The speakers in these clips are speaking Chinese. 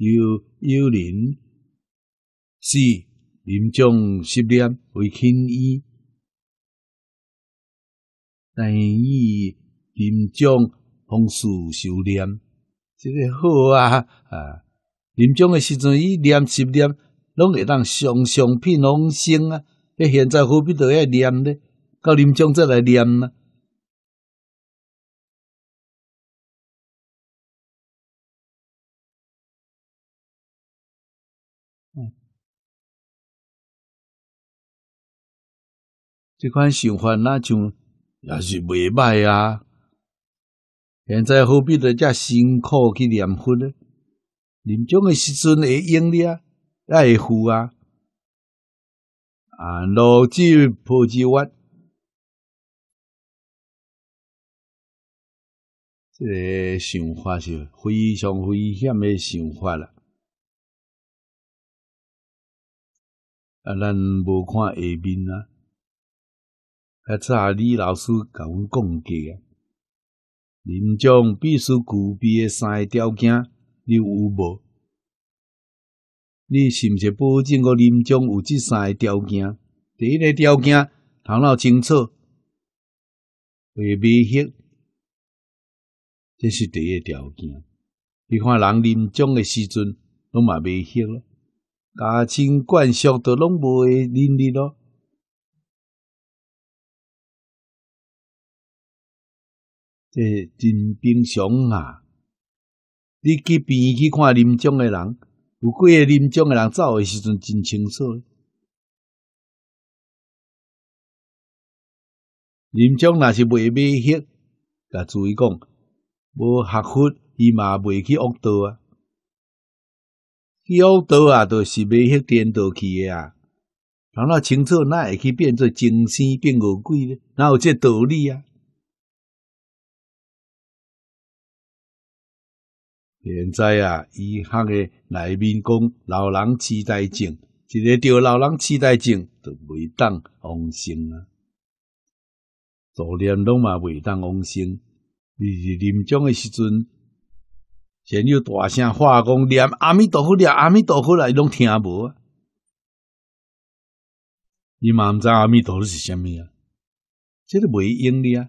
由幽灵是临终食念为轻衣，但以临终方术修炼，这个好啊啊！临终的时阵，伊念食念。拢会当上上品，拢升啊！迄现在何必在遐念咧？到临终再来念啊！即款想法那像也是袂歹啊！现在何必在遮辛苦去念佛呢？临终诶时阵会用了。在乎啊！啊，劳子破资我，这个想法是非常危险的想法啦。啊，咱无看下面啊，啊，早李老师甲阮讲过啊，人种必须具备的三个条件，你有无？你是毋是保证我临终有即三个条件？第一个条件头脑清楚，会未笑，这是第一条件。你看人临终诶时阵拢嘛未笑咯，家亲眷输都拢不会认力咯，这真平常啊！你去边去看临终诶人。有几个临终的人走的时阵真清楚，临终若是未买血，甲注意讲，无学佛伊嘛未去恶道啊，去恶道啊著是买血颠倒去的啊，哪那清楚那会去变做前世变恶鬼呢？哪有这道理啊？现在啊，医学的内面讲，老人痴呆症，一个着老人痴呆症，就未当往生啊。昨年拢嘛袂当往生，而是临终的时阵，现又大声话讲念阿弥陀佛，念阿弥陀佛来，拢听无啊。你嘛不知阿弥陀是虾米啊，这个袂用哩啊。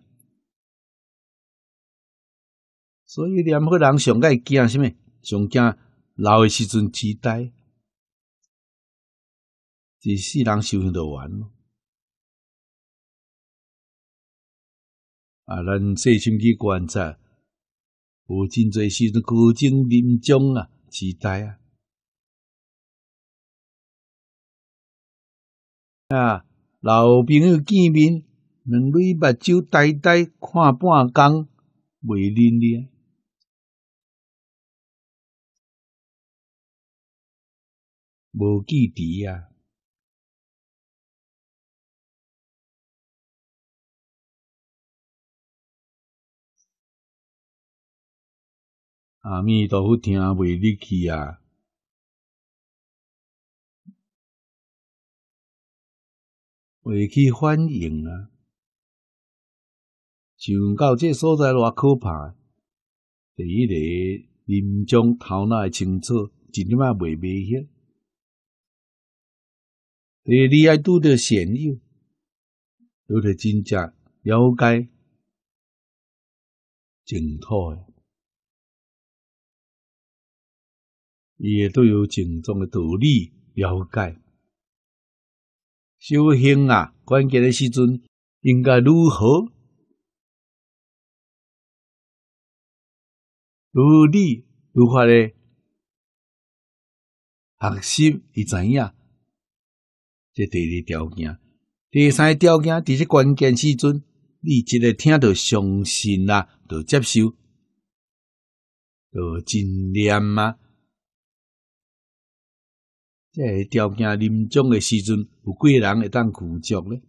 所以，念佛人上个惊什么？上惊老的时阵痴呆，一世人修行就完咯。啊，咱细心去观察，有真侪时阵古精临终啊，痴呆啊。啊，老朋友见面，两蕊目睭呆呆看半工，袂认你无记伫啊！阿弥陀佛，听袂入去啊，袂去反应啊。想到这所在偌可怕，第一个林将头脑清楚，真仔袂迷惑。第二爱拄着善友，拄着真正了解净土诶，伊会都有正宗诶道理了解。修行啊，关键诶时阵应该如何？如理如法呢？学习是知影，这第二条件，第三条件，伫只关键时阵，你一个听到相信啦，就接受，就真念嘛。这条件临终的时阵，有几个人会当拒绝咧。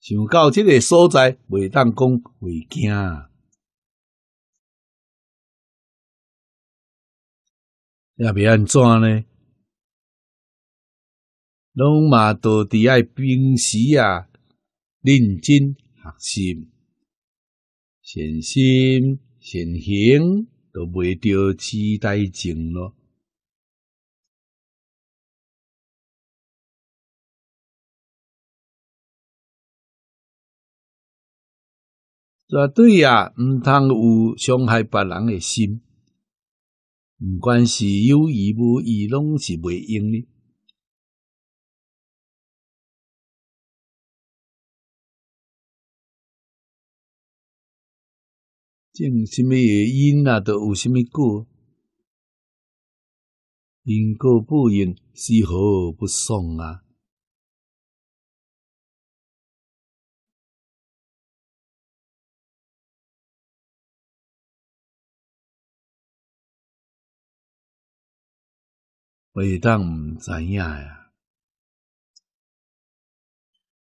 想到即个所在，袂当讲袂惊，也袂安怎呢？拢嘛，都伫爱平时啊，认真、学习、善心、善行，都袂着痴呆症咯。绝对啊，毋通有伤害别人诶心，毋管是有意无意，拢是袂用哩。种什么因啊，都有什么果。因果报应，丝毫不爽啊！会当唔知影呀？